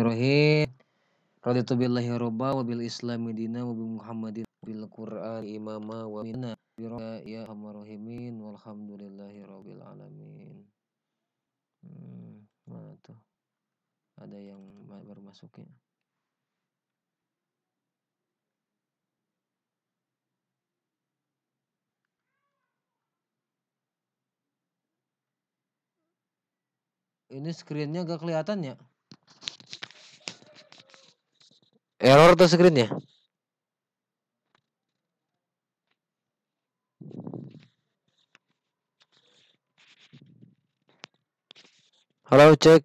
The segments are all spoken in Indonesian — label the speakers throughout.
Speaker 1: Bismillahirrahmanirrahim. Raditu billahi rabba wa bil islami dina wa bi muhammadin bil qur'an imama wa minna bi ya hamarahimin walhamdulillahi rabbil alamin. Hmm, mana tuh? Ada yang baru masukin. Ya? Ini screennya gak kelihatan ya? Error tuh screennya? Halo, cek.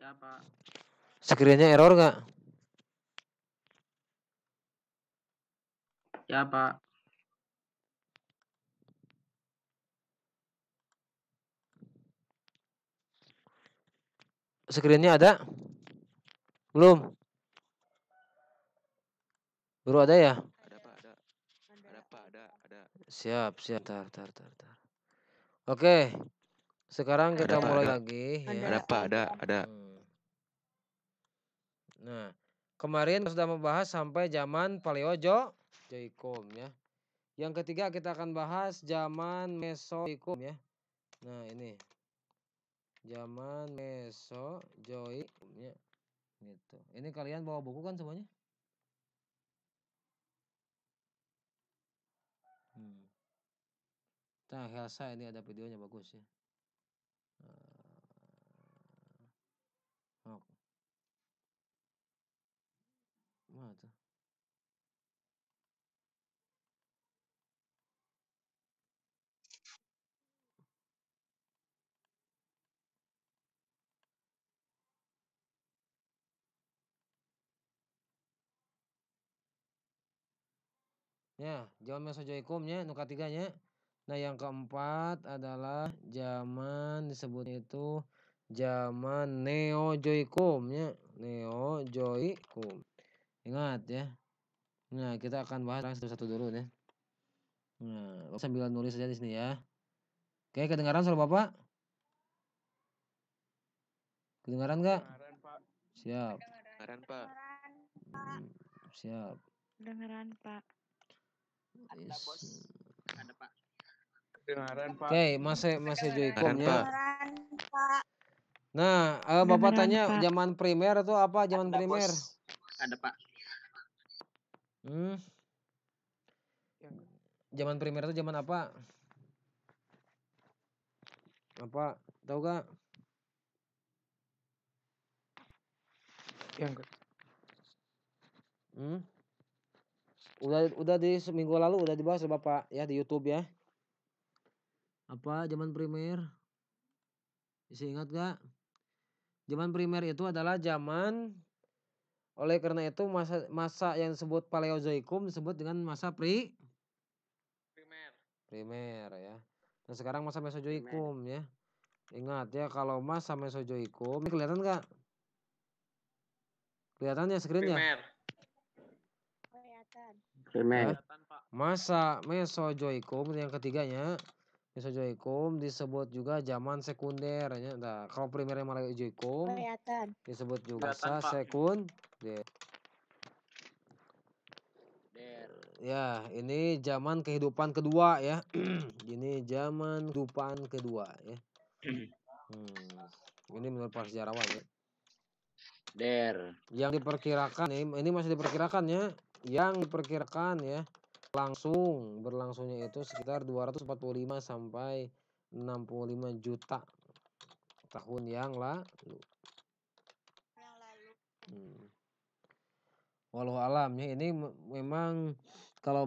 Speaker 1: Ya, Pak. Screennya error nggak? Ya, Pak. Screennya ada? Belum. Baru ada ya? Ada Pak, ada. Ada Pak, ada, ada. Siap, siap. Tar, tar, tar, tar. Oke. Sekarang kita ada, mulai ada. lagi ada. ya. Ada Pak, ada, ada. Hmm. Nah, kemarin sudah membahas sampai zaman Paleojo Joikum ya. Yang ketiga kita akan bahas zaman Mesozoikum ya. Nah, ini. Zaman Mesozoikum ya gitu ini kalian bawa buku kan semuanya hmm. nah Helsa ini ada videonya bagus ya uh, eh, oke Ya, jaman mesozoikum ya, nuka tiganya. Nah, yang keempat adalah zaman disebut itu zaman neozoikum ya, neozoikum. Ingat ya. Nah, kita akan bahas satu-satu dulu ya. Nah, sambil nulis saja di sini ya. Oke, kedengaran suara Bapak? Kedengaran enggak? Siap. Kedengaran, Pak. siap. Kedengaran, Pak. Hmm, anda bos. Ada Pak. Dengaran Pak. Oke, okay, masih masih Joycom ya. Pak. Nah, uh, Bapak tanya Pak. zaman primer itu apa zaman Anda primer? Bos. Ada Pak. Hmm. Zaman primer itu zaman apa? Apa? Tahu gak? Yang Hmm? udah udah di seminggu lalu udah dibahas ya Bapak ya di YouTube ya. Apa zaman primer? Bisa ingat gak? Zaman primer itu adalah zaman oleh karena itu masa masa yang disebut paleozoikum disebut dengan masa pri primer. Primer ya. Nah sekarang masa mesozoikum ya. Ingat ya kalau masa mesozoikum kelihatan nggak? Kelihatan ya screen primer. ya? Remake. Iya, masa mesojoikum yang ketiganya mesojoikum disebut juga zaman sekunder ya. Nah, kalau primernya malah Kelihatan. disebut juga sa sekunder. Ya, ini zaman kehidupan kedua ya. ini zaman kehidupan kedua ya. Hmm. Ini menurut para sejarawan ya. Der. Yang diperkirakan ini, ini masih diperkirakan ya yang diperkirakan ya langsung berlangsungnya itu sekitar 245 sampai 65 juta tahun yang lalu. Hmm. Walau alamnya ini memang kalau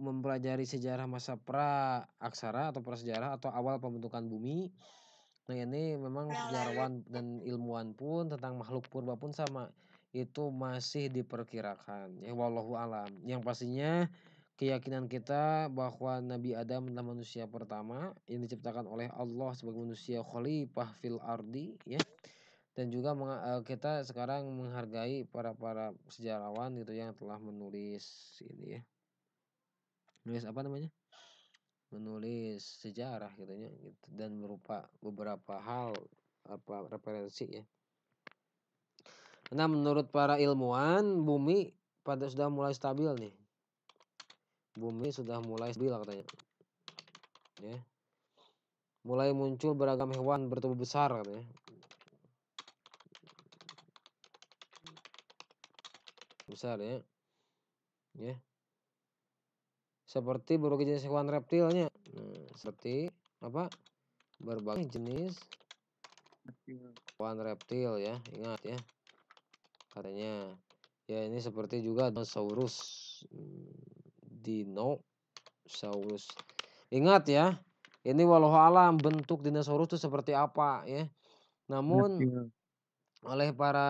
Speaker 1: mempelajari sejarah masa pra aksara atau prasejarah atau awal pembentukan bumi Nah ini memang sejarawan dan ilmuwan pun tentang makhluk purba pun sama itu masih diperkirakan. Ya wallahu alam. Yang pastinya keyakinan kita bahwa Nabi Adam adalah manusia pertama yang diciptakan oleh Allah sebagai manusia khalifah fil ardi ya. Dan juga eh, kita sekarang menghargai para para sejarawan gitu yang telah menulis ini ya. Menulis apa namanya? Menulis sejarah gitu ya gitu. dan berupa beberapa hal apa referensi ya karena menurut para ilmuwan, bumi pada sudah mulai stabil nih. Bumi sudah mulai stabil katanya. Ya. Mulai muncul beragam hewan bertubuh besar katanya. Besar ya. Ya. Seperti berbagai jenis hewan reptilnya. Nah, seperti apa? Berbagai jenis hewan reptil ya, ingat ya katanya ya ini seperti juga dinosaurus hmm, dinosaurus ingat ya ini walau alam bentuk dinosaurus itu seperti apa ya namun iya, iya. oleh para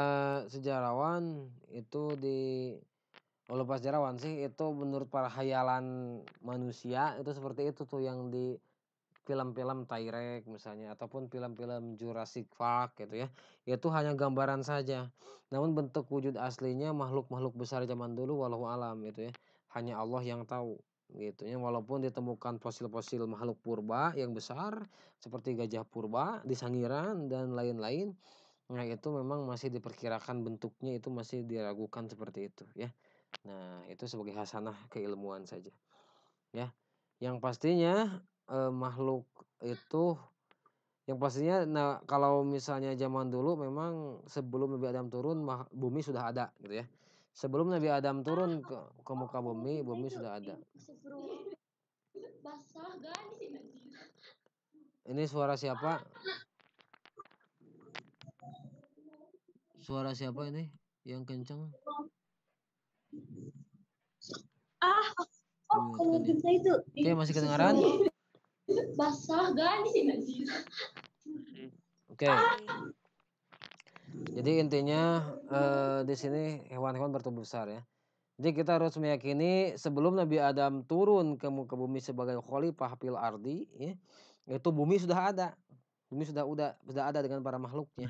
Speaker 1: sejarawan itu di oleh para sejarawan sih itu menurut para hayalan manusia itu seperti itu tuh yang di film-film Tyrek misalnya ataupun film-film Jurassic Park gitu ya itu hanya gambaran saja namun bentuk wujud aslinya makhluk-makhluk besar zaman dulu walau alam gitu ya hanya Allah yang tahu gitu ya walaupun ditemukan fosil-fosil makhluk purba yang besar seperti gajah purba di Sangiran dan lain-lain nah itu memang masih diperkirakan bentuknya itu masih diragukan seperti itu ya nah itu sebagai hasanah keilmuan saja ya yang pastinya Eh, makhluk itu yang pastinya nah, kalau misalnya zaman dulu memang sebelum Nabi Adam turun bumi sudah ada gitu ya. Sebelum Nabi Adam turun ke ke muka bumi, bumi sudah ada. Ini suara siapa? Suara siapa ini yang kenceng? Ah, oh, kalau ya. itu. Oke, masih kedengaran? basah gadis Oke. Okay. Jadi intinya eh, di sini hewan-hewan bertumbuh besar ya. Jadi kita harus meyakini sebelum Nabi Adam turun ke muka bumi sebagai khalifah fil ardi, ya, itu bumi sudah ada. Bumi sudah udah sudah ada dengan para makhluknya.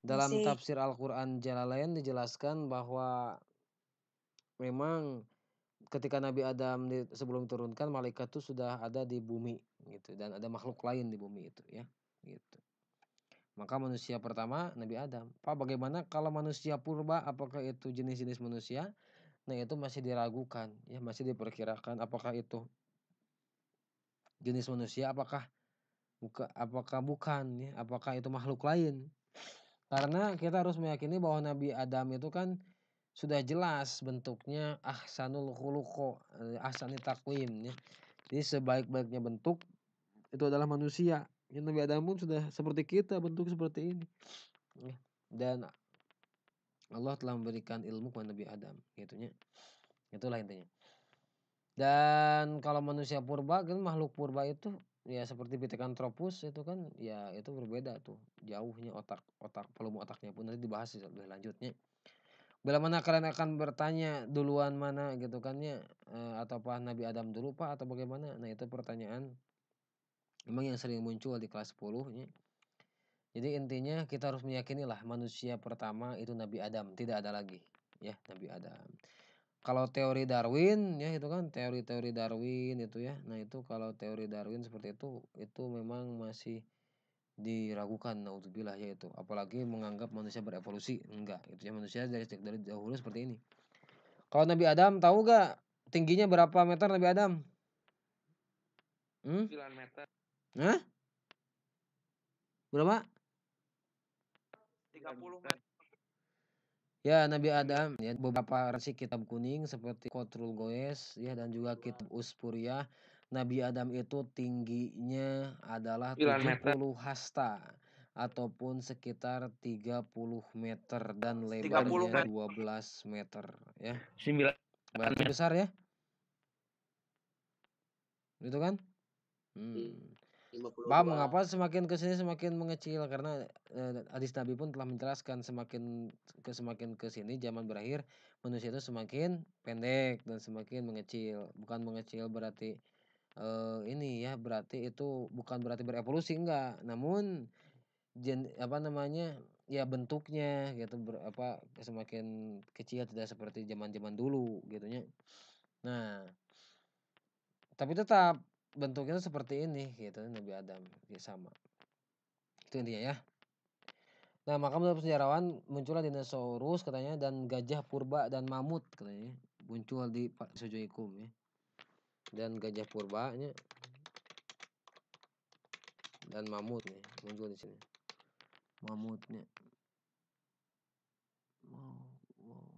Speaker 2: Dalam tafsir
Speaker 1: Al-Qur'an Jalalain dijelaskan bahwa memang ketika Nabi Adam di, sebelum turunkan malaikat itu sudah ada di bumi gitu dan ada makhluk lain di bumi itu ya gitu. Maka manusia pertama Nabi Adam. Pak bagaimana kalau manusia purba apakah itu jenis-jenis manusia? Nah itu masih diragukan ya masih diperkirakan apakah itu jenis manusia apakah buka apakah bukan ya apakah itu makhluk lain karena kita harus meyakini bahwa Nabi Adam itu kan sudah jelas bentuknya ahsanul khuluqo eh, ahsani takwim ya. Jadi sebaik-baiknya bentuk itu adalah manusia. Ya, Nabi Adam pun sudah seperti kita bentuk seperti ini. Ya. Dan Allah telah memberikan ilmu kepada Nabi Adam gitu gitunya. Itulah intinya. Dan kalau manusia purba kan makhluk purba itu ya seperti tropus itu kan ya itu berbeda tuh jauhnya otak otak volume otaknya pun nanti dibahas lebih lanjutnya. Bila mana kalian akan bertanya duluan mana gitu kan ya e, atau apa Nabi Adam dulu Pak atau bagaimana? Nah, itu pertanyaan memang yang sering muncul di kelas 10 ya. Jadi intinya kita harus meyakini lah manusia pertama itu Nabi Adam, tidak ada lagi ya Nabi Adam. Kalau teori Darwin ya itu kan teori-teori Darwin itu ya. Nah, itu kalau teori Darwin seperti itu itu memang masih diragukan naudzubillah ya itu apalagi menganggap manusia berevolusi enggak itu ya manusia dari dari dahulu seperti ini kalau Nabi Adam tahu gak tingginya berapa meter Nabi Adam hmm? 9 meter Hah? berapa 30 meter Ya Nabi Adam ya beberapa resi kitab kuning seperti Kotrul Goes ya dan juga kitab Uspuriyah Nabi Adam itu tingginya adalah tujuh meter. hasta ataupun sekitar 30 meter dan lebarnya meter. 12 meter ya. 9 Berarti besar ya? Gitu kan? Hmm. Bah, iya, mengapa semakin ke sini semakin mengecil karena eh, hadis Nabi pun telah menjelaskan semakin ke semakin ke sini zaman berakhir manusia itu semakin pendek dan semakin mengecil. Bukan mengecil berarti eee, eh, ini ya, berarti itu bukan berarti berevolusi, enggak. Namun, jen apa namanya, ya bentuknya gitu ber apa, semakin kecil tidak seperti zaman-zaman dulu gitu nya. Nah, tapi tetap bentuknya seperti ini gitu, Nabi Adam, ya sama. Itu intinya ya. Nah, maka menurut sejarawan muncullah dinosaurus katanya dan gajah purba dan mamut katanya, muncul di Pak ya dan gajah purba nya dan mamut nih muncul di sini mamutnya wow wow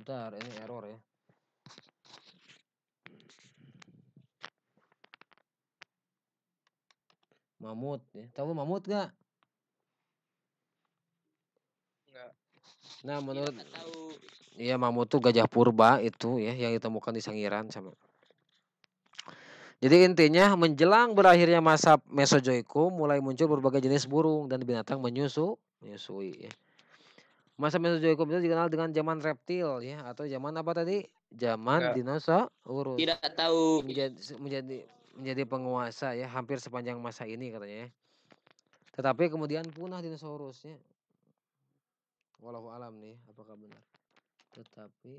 Speaker 1: bentar ini error ya mamut ya tahu mamut gak Nah, iya, menurut tahu. Iya, mamut tuh gajah purba itu ya yang ditemukan di Sangiran sama. Jadi intinya menjelang berakhirnya masa Mesozoikum mulai muncul berbagai jenis burung dan binatang menyusu, menyusui ya. Masa Mesozoikum itu dikenal dengan zaman reptil ya atau zaman apa tadi? Zaman ya. dinosaurus. Tidak tahu menjadi, menjadi menjadi penguasa ya hampir sepanjang masa ini katanya ya. Tetapi kemudian punah dinosaurusnya Walau alam nih, apakah benar? Tetapi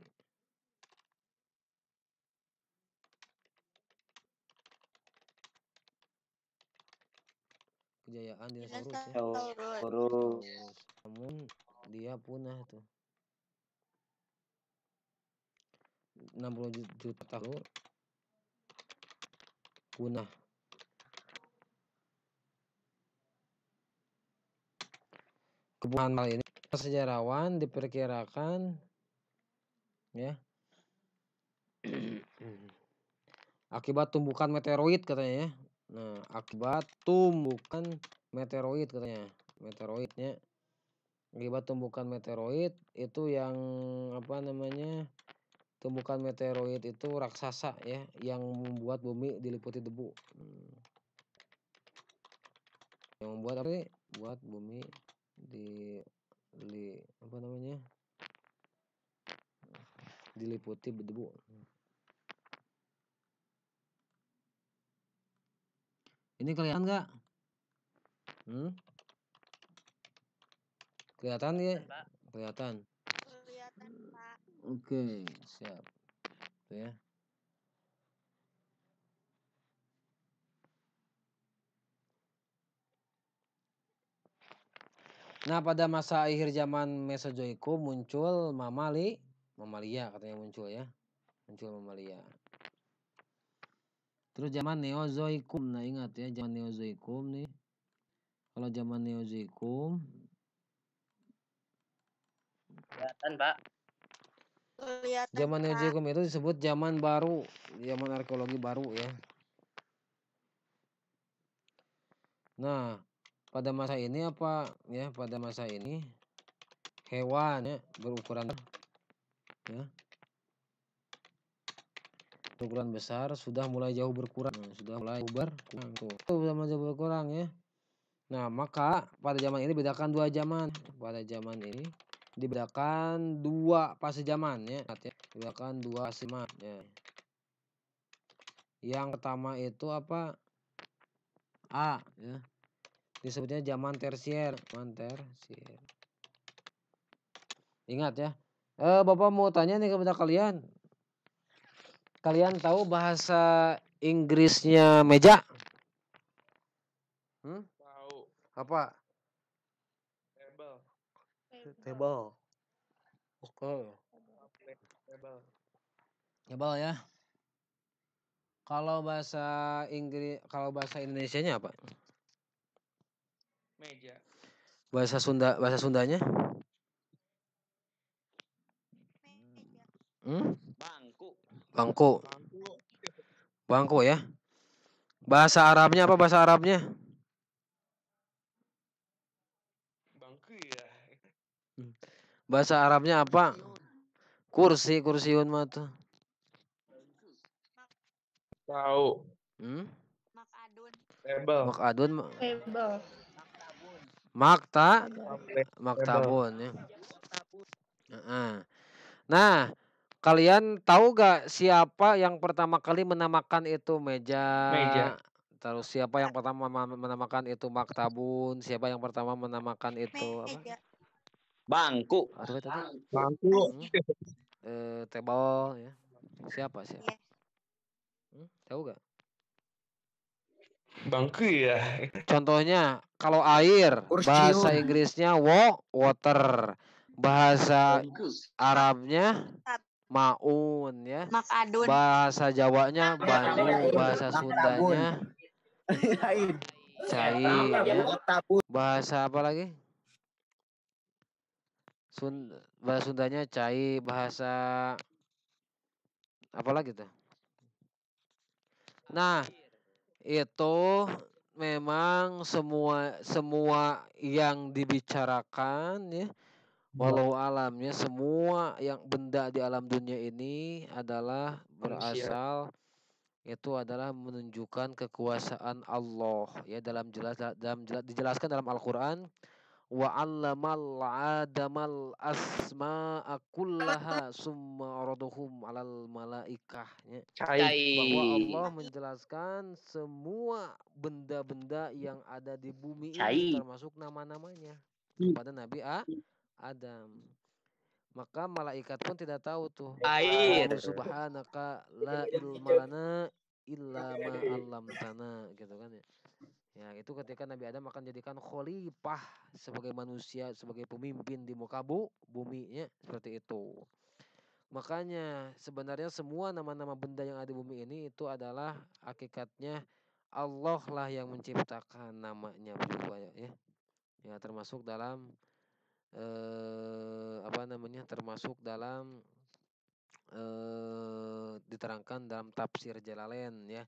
Speaker 1: kejayaan dinosaurus ya. Dinosaurus. Namun dia punah tuh. 60 juta tahun punah. Kebunan mal ini sejarawan diperkirakan ya akibat tumbukan meteoroid katanya ya. Nah, akibat tumbukan meteoroid katanya. Meteoroidnya akibat tumbukan meteoroid itu yang apa namanya? Tumbukan meteoroid itu raksasa ya yang membuat bumi diliputi debu. Hmm. Yang membuat apa sih? Buat bumi di di apa namanya diliputi berdebu ini kelihatan nggak hmm? kelihatan ya kelihatan kelihatan pak oke siap Tuh ya Nah pada masa akhir zaman Mesozoikum muncul mamali, mamalia katanya muncul ya, muncul mamalia. Terus zaman Neozoikum, nah ingat ya zaman Neozoikum nih. Kalau zaman Neozoikum kelihatan, Pak. zaman Neozoikum itu disebut zaman baru, zaman arkeologi baru ya. Nah, pada masa ini apa ya pada masa ini hewan ya berukuran ya ukuran besar sudah mulai jauh berkurang nah, sudah mulai berkurang tuh sudah mulai berkurang ya nah maka pada zaman ini bedakan dua zaman pada zaman ini dibedakan dua fase zaman ya Bedakan dua fase zaman ya. yang pertama itu apa A ya disebutnya zaman tersier ingat ya e, bapak mau tanya nih kepada kalian kalian tahu bahasa Inggrisnya meja hmm? tahu apa table table oke table table ya kalau bahasa Inggris kalau bahasa Indonesia-nya apa meja bahasa Sunda bahasa Sundanya hmm? bangku bangku bangku ya bahasa Arabnya apa bahasa Arabnya bangku ya hmm. bahasa Arabnya apa kursi kursi mah tuh tahu hmm? Makadun. Table. Makadun. Table. Makta maktabun ya. Nah, kalian tahu gak siapa yang pertama kali menamakan itu meja? Meja. Terus siapa yang pertama menamakan itu maktabun? Siapa yang pertama menamakan itu apa? Bangku. Bangku. Hmm. Eh, table ya. Siapa siapa? Iya. Hmm? Tahu gak? Bangku ya. Contohnya kalau air bahasa Inggrisnya wo water. Bahasa Arabnya maun ya. Makadun. Bahasa Jawanya banyu, bahasa Sundanya cair. Bahasa apa lagi? Sun bahasa Sundanya cai, bahasa apa lagi tuh? Nah, itu memang semua semua yang dibicarakan ya hmm. walau alamnya semua yang benda di alam dunia ini adalah berasal itu adalah menunjukkan kekuasaan Allah ya dalam jelas dalam jelas dijelaskan dalam Al-Qur'an wa 'allamal adamal asma kullaha summa radahum 'alal malaikahnya. Bahwa Allah menjelaskan semua benda-benda yang ada di bumi ini termasuk nama-namanya hmm. kepada Nabi A, hmm. Adam. Maka malaikat pun tidak tahu tuh. Air. Subhanaka la ilmalana illa ma alam tanah gitu kan ya. Ya, itu ketika Nabi Adam akan jadikan khalifah sebagai manusia, sebagai pemimpin di muka bu, bumi ya, seperti itu. Makanya sebenarnya semua nama-nama benda yang ada di bumi ini itu adalah hakikatnya Allah lah yang menciptakan namanya banyak ya. Ya, termasuk dalam eh apa namanya? termasuk dalam eh diterangkan dalam tafsir Jalalain ya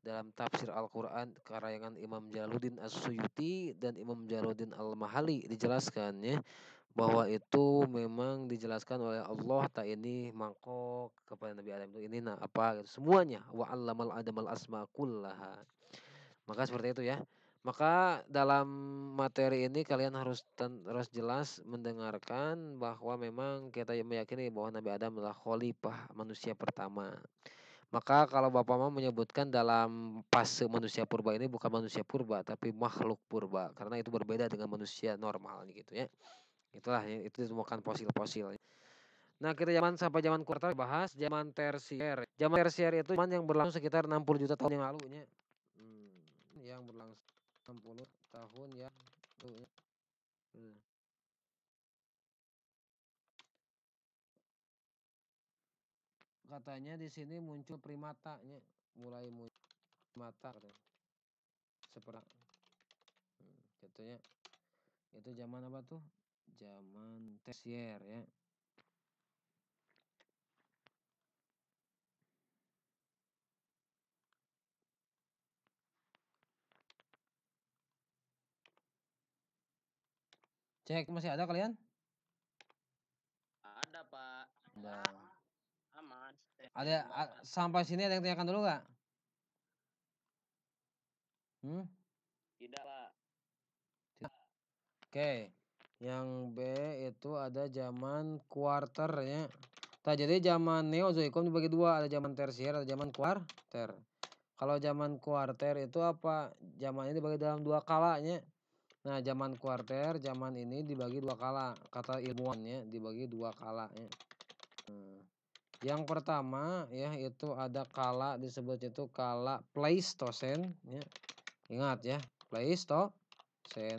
Speaker 1: dalam tafsir Al-Quran karangan Imam Jaluddin As-Suyuti dan Imam Jaluddin Al-Mahali dijelaskan ya bahwa itu memang dijelaskan oleh Allah tak ini mangkok kepada Nabi Adam itu ini nah apa gitu, semuanya wa allamal adamal asma kullaha maka seperti itu ya maka dalam materi ini kalian harus terus jelas mendengarkan bahwa memang kita meyakini bahwa Nabi Adam adalah khalifah manusia pertama maka kalau Bapak mau menyebutkan dalam fase manusia purba ini bukan manusia purba tapi makhluk purba karena itu berbeda dengan manusia normal gitu ya. Itulah itu ditemukan fosil-fosil. Nah, kita zaman sampai zaman kuartal bahas zaman tersier. Zaman tersier itu zaman yang berlangsung sekitar 60 juta tahun yang lalu ya. Hmm, yang berlangsung 60 tahun ya. Hmm. katanya di sini muncul primatanya mulai muncul primata katanya. seperti jatuhnya hmm, itu zaman apa tuh zaman tersier ya cek masih ada kalian ada pak ada ada a, sampai sini ada yang tanyakan dulu nggak? Hmm? Tidak pak. Oke, okay. yang B itu ada zaman quarter kuarternya. Nah, jadi zaman Neozoikum dibagi dua, ada zaman tersier, ada zaman quarter. Kalau zaman quarter itu apa? Zaman ini dibagi dalam dua kalanya. Nah, zaman quarter, zaman ini dibagi dua kala. Kata ilmuannya dibagi dua ya. Hmm. Yang pertama ya itu ada kala disebut itu kala Pleistosen ya. Ingat ya, Pleistosen.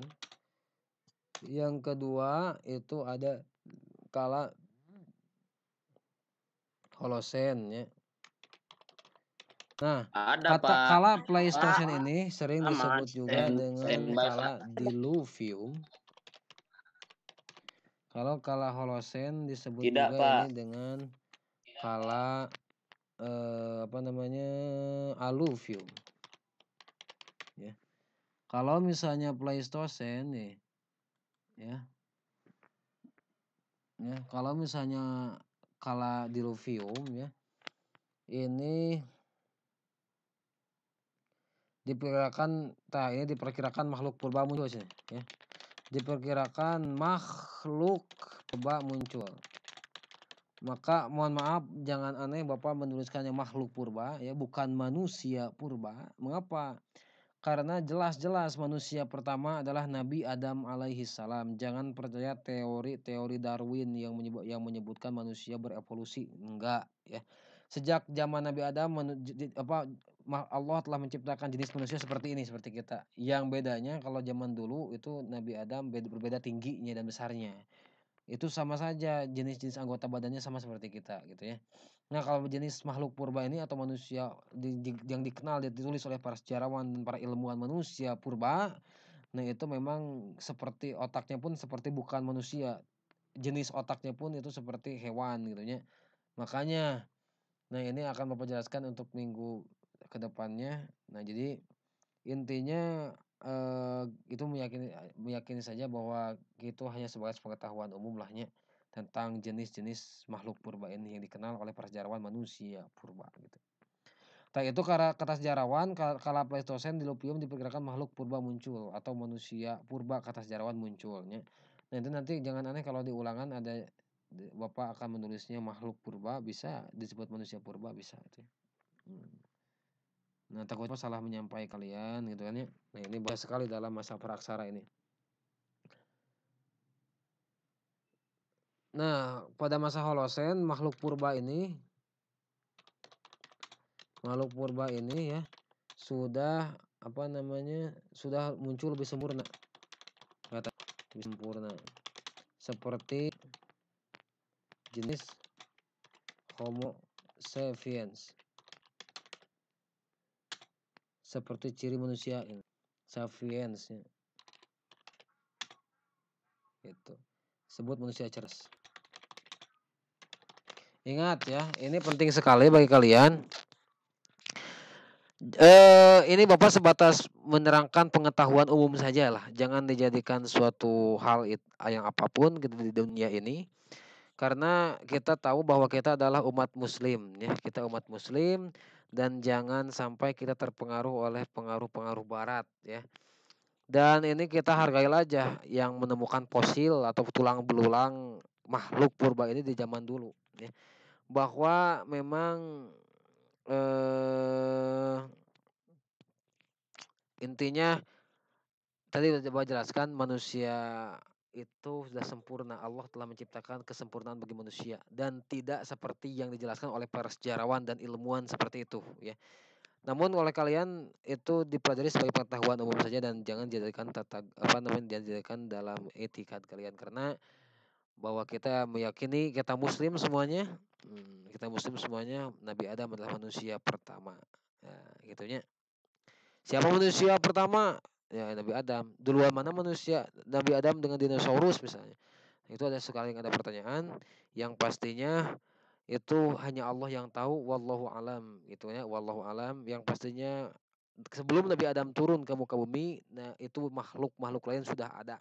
Speaker 1: Yang kedua itu ada kala Holosen ya. Nah, ada kata Pak. kala Pleistosen ah, ini sering amat. disebut juga sen, dengan sen, kala diluvium. Kalau kala Holosen disebut Tidak, juga Pak. ini dengan kala eh, apa namanya aluvium ya kalau misalnya Pleistosen nih ya ya kalau misalnya kala diluvium ya ini diperkirakan nah ini diperkirakan makhluk purba muncul sih ya diperkirakan makhluk purba muncul maka mohon maaf jangan aneh Bapak menuliskannya makhluk purba ya bukan manusia purba. Mengapa? Karena jelas-jelas manusia pertama adalah Nabi Adam alaihi salam. Jangan percaya teori-teori Darwin yang menyebut yang menyebutkan manusia berevolusi. Enggak ya. Sejak zaman Nabi Adam apa Allah telah menciptakan jenis manusia seperti ini seperti kita. Yang bedanya kalau zaman dulu itu Nabi Adam berbeda tingginya dan besarnya itu sama saja jenis-jenis anggota badannya sama seperti kita gitu ya. Nah kalau jenis makhluk purba ini atau manusia di, di, yang dikenal ditulis oleh para sejarawan dan para ilmuwan manusia purba, nah itu memang seperti otaknya pun seperti bukan manusia, jenis otaknya pun itu seperti hewan gitu ya. Makanya, nah ini akan bapak jelaskan untuk minggu kedepannya. Nah jadi intinya itu meyakini meyakini saja bahwa itu hanya sebagai pengetahuan umum lahnya tentang jenis-jenis makhluk purba ini yang dikenal oleh para sejarawan manusia purba gitu. Tapi itu kara kata sejarawan kalau kala Pleistosen Dilupium diperkirakan makhluk purba muncul atau manusia purba kata sejarawan munculnya. Nah itu nanti jangan aneh kalau diulangan ada Bapak akan menulisnya makhluk purba bisa disebut manusia purba bisa itu ya. Hmm. Nah takutnya salah menyampaikan kalian gitu kan ya. Nah ini bahas sekali dalam masa praksara ini. Nah pada masa Holosen makhluk purba ini makhluk purba ini ya sudah apa namanya sudah muncul lebih sempurna kata lebih sempurna seperti jenis Homo sapiens seperti ciri manusia sapiens ya. itu sebut manusia cerdas ingat ya ini penting sekali bagi kalian eh, ini bapak sebatas menerangkan pengetahuan umum saja lah jangan dijadikan suatu hal it, yang apapun gitu di dunia ini karena kita tahu bahwa kita adalah umat muslim ya kita umat muslim dan jangan sampai kita terpengaruh oleh pengaruh-pengaruh barat ya. Dan ini kita hargai aja yang menemukan fosil atau tulang belulang makhluk purba ini di zaman dulu ya. Bahwa memang eh intinya tadi sudah coba jelaskan manusia itu sudah sempurna. Allah telah menciptakan kesempurnaan bagi manusia dan tidak seperti yang dijelaskan oleh para sejarawan dan ilmuwan seperti itu ya. Namun oleh kalian itu dipelajari sebagai pengetahuan umum saja dan jangan dijadikan tata apa namanya dijadikan dalam etikat kalian karena bahwa kita meyakini kita muslim semuanya hmm, kita muslim semuanya Nabi Adam adalah manusia pertama ya, gitunya siapa manusia pertama ya Nabi Adam. Duluan mana manusia Nabi Adam dengan dinosaurus misalnya. Itu ada sekali ada pertanyaan yang pastinya itu hanya Allah yang tahu wallahu alam gitu ya wallahu alam yang pastinya sebelum Nabi Adam turun ke muka bumi nah itu makhluk makhluk lain sudah ada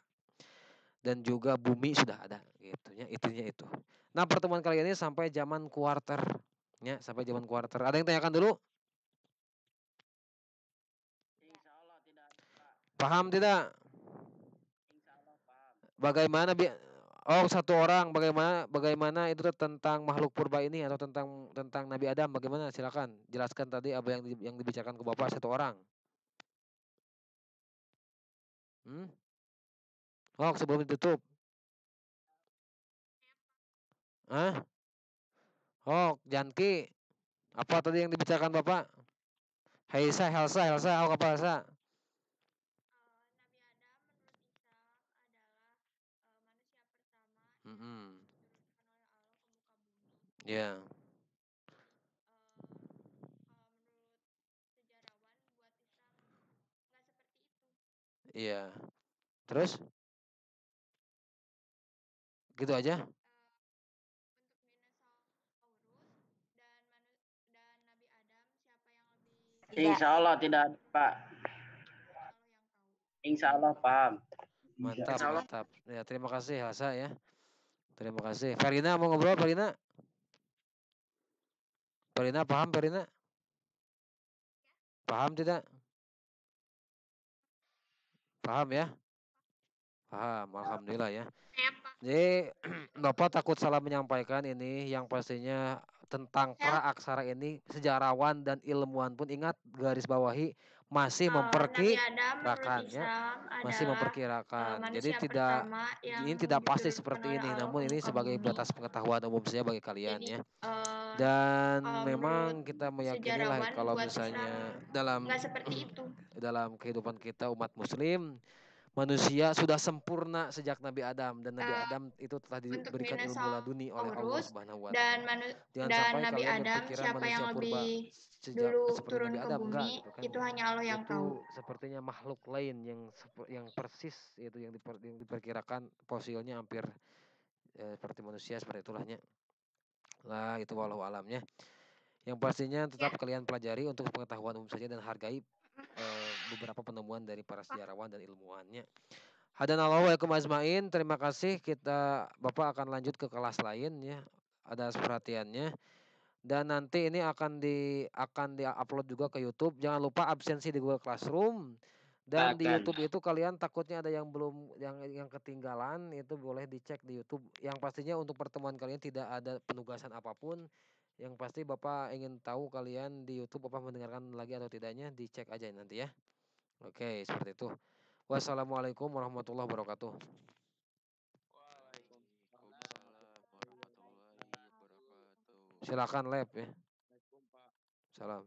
Speaker 1: dan juga bumi sudah ada gitu ya itunya itu nah pertemuan kali ini sampai zaman kuarter ya sampai zaman kuarter ada yang tanyakan dulu Paham tidak? Bagaimana bi Oh satu orang bagaimana bagaimana itu tentang makhluk purba ini atau tentang tentang Nabi Adam bagaimana silakan jelaskan tadi apa yang yang dibicarakan ke bapak satu orang. Hmm? Oh sebelum ditutup. ah Oh Janki apa tadi yang dibicarakan bapak? Haisa, Helsa, Helsa, oh apa Helsa? Ya. Eee, kalau menurut sejarawan buat Islam nggak seperti itu. Iya. Terus? Gitu aja? Eee, iya. untuk dinosaurus dan manu dan Nabi Adam siapa yang lebih Tidak. Allah tidak, Pak. Insya Allah yang paham. Mantap, Insyaallah. mantap. Ya, terima kasih Hasa ya. Terima kasih. Farina mau ngobrol, Farina? Perina paham Perina? Paham tidak? Paham ya? Paham, alhamdulillah ya. Jadi Bapak takut salah menyampaikan ini yang pastinya tentang pra ya. aksara ini sejarawan dan ilmuwan pun ingat garis bawahi masih ya, memperkirakan, ya. masih eh, memperkirakan jadi tidak ini tidak pasti seperti ini namun ini sebagai batas pengetahuan umum saja bagi kalian ya eh, Eh, dan uh, memang kita meyakini lah kalau misalnya Islam, dalam seperti itu. dalam kehidupan kita umat muslim manusia sudah sempurna sejak Nabi Adam dan Nabi uh, Adam itu telah diberikan ilmu laduni oleh Allah Subhanahu wa taala. Dan, manu, Jangan dan Nabi Adam siapa yang lebih sejak dulu turun Nabi ke Adam, bumi enggak, gitu kan. itu hanya Allah yang itu tahu. Sepertinya makhluk lain yang yang persis itu yang, diper, yang diperkirakan fosilnya hampir eh, seperti manusia seperti itulahnya lah itu walau hmm. alamnya yang pastinya iya. tetap ya. kalian pelajari untuk pengetahuan umum saja dan hargai e, beberapa penemuan dari para sejarawan dan ilmuwannya. Hadanallahu alaikum azmain. Terima kasih. Kita Bapak akan lanjut ke kelas lain ya. Ada perhatiannya. Dan nanti ini akan di akan di upload juga ke YouTube. Jangan lupa absensi di Google Classroom. Dan di kan. YouTube itu kalian takutnya ada yang belum yang yang ketinggalan itu boleh dicek di YouTube. Yang pastinya untuk pertemuan kalian tidak ada penugasan apapun. Yang pasti Bapak ingin tahu kalian di YouTube Bapak mendengarkan lagi atau tidaknya dicek aja nanti ya. Oke, seperti itu. Wassalamualaikum warahmatullahi wabarakatuh. Silakan lab ya. Salam.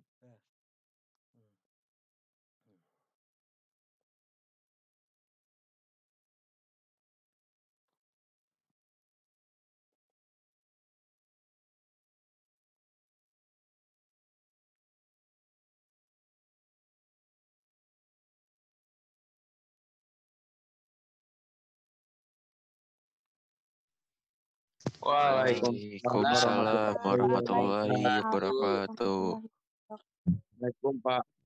Speaker 1: Waalaikumsalam warahmatullahi wabarakatuh. Waalaikumsalam Pak.